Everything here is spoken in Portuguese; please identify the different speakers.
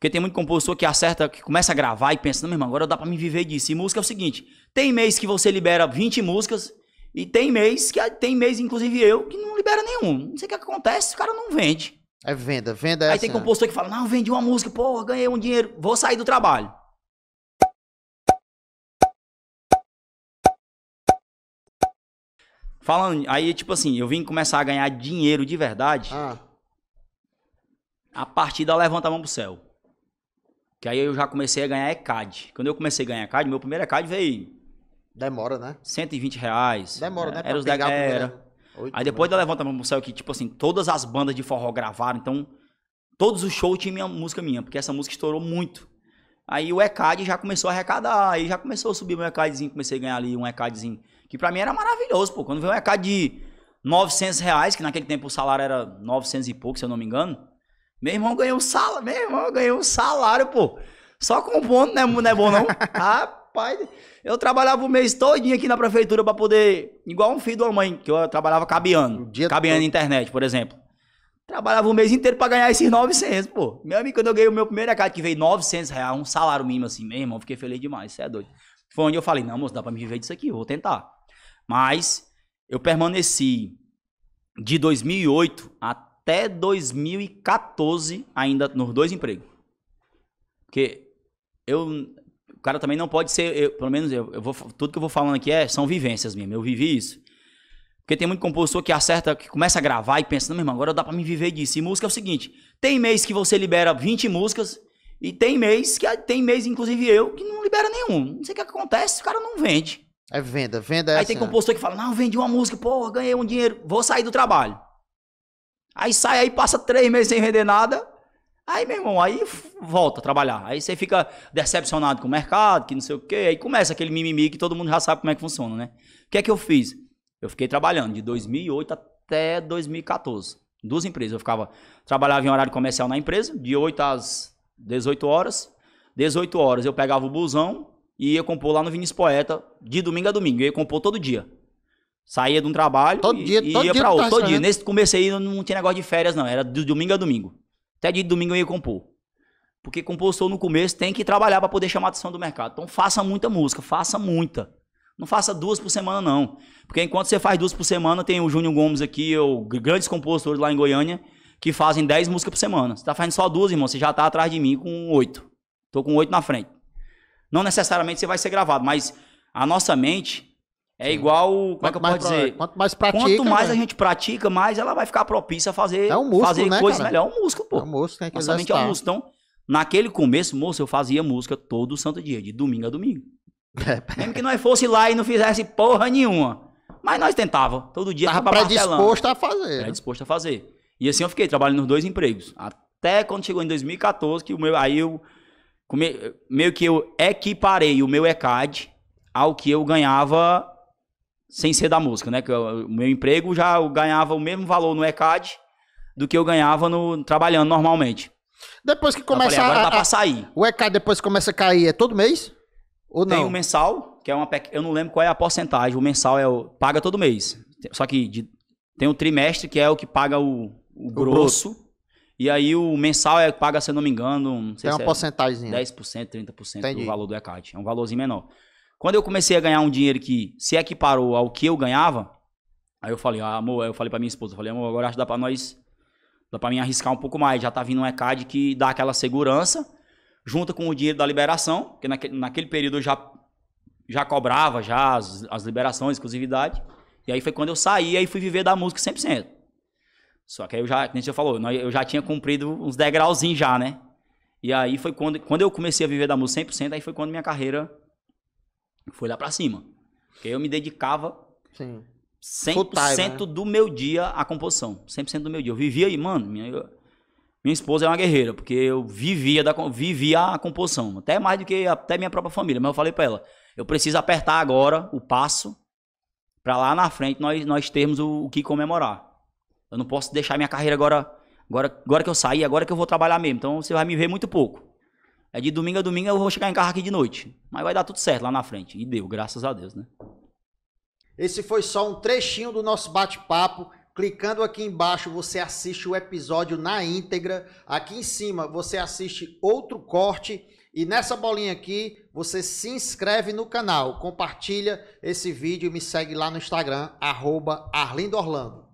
Speaker 1: Porque tem muito compositor que acerta, que começa a gravar e pensa, não, meu irmão, agora dá para me viver disso. E música é o seguinte: tem mês que você libera 20 músicas, e tem mês que tem mês, inclusive eu, que não libera nenhum. Não sei o que acontece, o cara não vende. É venda, venda é Aí tem assim, compositor que fala, não, vendi uma música, porra, ganhei um dinheiro, vou sair do trabalho. Falando, aí tipo assim, eu vim começar a ganhar dinheiro de verdade ah. a partir da Levanta a Mão pro Céu. Que aí eu já comecei a ganhar ECAD. Quando eu comecei a ganhar ECAD, meu primeiro ECAD veio. Demora, né? 120 reais. Demora, né? Era os da é, primeiro Aí depois da né? Levanta Mão saiu que, tipo assim, todas as bandas de forró gravaram, então todos os shows tinham minha música minha, porque essa música estourou muito. Aí o ECAD já começou a arrecadar, aí já começou a subir meu ECADzinho, comecei a ganhar ali um ECADzinho, que pra mim era maravilhoso, pô. Quando veio um ECAD de 900 reais, que naquele tempo o salário era 900 e pouco, se eu não me engano, meu irmão ganhou um salário, meu irmão ganhou um salário, pô. Só compondo, né? Não é bom, não. Rapaz, eu trabalhava o mês todinho aqui na prefeitura para poder. Igual um filho de uma mãe, que eu trabalhava cabeando. Um cabeando na internet, por exemplo. Trabalhava o mês inteiro para ganhar esses 900, pô. Meu amigo, quando eu ganhei o meu primeiro recado, que veio 900 reais, um salário mínimo assim, meu irmão, fiquei feliz demais, isso é doido. Foi onde eu falei, não, moço, dá pra me viver disso aqui, eu vou tentar. Mas eu permaneci de 2008 até até 2014 ainda nos dois empregos. Porque eu, o cara também não pode ser, eu, pelo menos eu, eu vou, tudo que eu vou falando aqui é, são vivências mesmo, eu vivi isso. Porque tem muito compositor que acerta, que começa a gravar e pensa, não, meu irmão, agora dá para me viver disso. E música é o seguinte, tem mês que você libera 20 músicas e tem mês que tem mês, inclusive eu, que não libera nenhum. Não sei o que acontece, o cara não vende. É venda, venda é Aí assim, tem compositor né? que fala, não, vendi uma música, porra, ganhei um dinheiro, vou sair do trabalho. Aí sai, aí passa três meses sem vender nada. Aí, meu irmão, aí volta a trabalhar. Aí você fica decepcionado com o mercado, que não sei o quê. Aí começa aquele mimimi que todo mundo já sabe como é que funciona, né? O que é que eu fiz? Eu fiquei trabalhando de 2008 até 2014. Duas empresas. Eu ficava, trabalhava em horário comercial na empresa, de 8 às 18 horas. 18 horas eu pegava o busão e ia compor lá no Vinícius Poeta, de domingo a domingo. Eu ia compor todo dia. Saía de um trabalho todo e, dia, e todo ia dia pra outro. Tá todo dia. Nesse começo aí não tinha negócio de férias, não. Era de domingo a domingo. Até de domingo eu ia compor. Porque compositor no começo tem que trabalhar para poder chamar a atenção do mercado. Então faça muita música, faça muita. Não faça duas por semana, não. Porque enquanto você faz duas por semana, tem o Júnior Gomes aqui, eu, grandes compositores lá em Goiânia, que fazem dez músicas por semana. Você tá fazendo só duas, irmão. Você já tá atrás de mim com oito. Tô com oito na frente. Não necessariamente você vai ser gravado, mas a nossa mente, é igual, como é que eu posso dizer? Quanto mais pratica. Quanto mais né? a gente pratica, mais ela vai ficar propícia a fazer, é um músculo, fazer né, coisas melhor. É um músculo, pô. É um músculo, é que Nossa, é um músculo. Então, naquele começo, moço, eu fazia música todo santo dia, de domingo a domingo. É, Mesmo que nós fosse lá e não fizesse porra nenhuma. Mas nós tentava, todo dia. Tava disposto a fazer. Né? disposto a fazer. E assim eu fiquei trabalhando nos dois empregos. Até quando chegou em 2014, que o meu, aí eu, meio que eu equiparei o meu ECAD ao que eu ganhava sem ser da música, né? Que o meu emprego já ganhava o mesmo valor no ECAD do que eu ganhava no trabalhando normalmente. Depois que começa falei, agora tá a, dá pra sair. O ECAD depois começa a cair é todo mês? Ou não? Tem o mensal, que é uma eu não lembro qual é a porcentagem, o mensal é o paga todo mês. Só que de, tem o trimestre que é o que paga o, o, o grosso, E aí o mensal é paga, se eu não me engano, não sei Tem uma se porcentagem. 10%, 30% Entendi. do valor do ECAD. É um valorzinho menor. Quando eu comecei a ganhar um dinheiro que se equiparou é ao que eu ganhava, aí eu falei, ah, amor, eu falei pra minha esposa, eu falei, amor, agora acho que dá pra nós, dá pra mim arriscar um pouco mais. Já tá vindo um ECAD que dá aquela segurança, junta com o dinheiro da liberação, que naquele, naquele período eu já, já cobrava já as, as liberações, exclusividade. E aí foi quando eu saí, aí fui viver da música 100%. Só que aí eu já, como você falou, eu já tinha cumprido uns degrauzinhos já, né? E aí foi quando, quando eu comecei a viver da música 100%, aí foi quando minha carreira Fui lá pra cima. Porque eu me dedicava Sim. 100% time, né? do meu dia à composição. 100% do meu dia. Eu vivia aí, mano. Minha, minha esposa é uma guerreira, porque eu vivia, da, vivia a composição. Até mais do que até minha própria família. Mas eu falei pra ela: eu preciso apertar agora o passo para lá na frente nós, nós termos o, o que comemorar. Eu não posso deixar minha carreira agora, agora. Agora que eu saí, agora que eu vou trabalhar mesmo. Então você vai me ver muito pouco. É de domingo a domingo eu vou chegar em carro aqui de noite. Mas vai dar tudo certo lá na frente. E deu, graças a Deus, né? Esse foi só um trechinho do nosso bate-papo. Clicando aqui embaixo, você assiste o episódio na íntegra. Aqui em cima, você assiste outro corte. E nessa bolinha aqui, você se inscreve no canal, compartilha esse vídeo e me segue lá no Instagram, arroba Arlindo Orlando.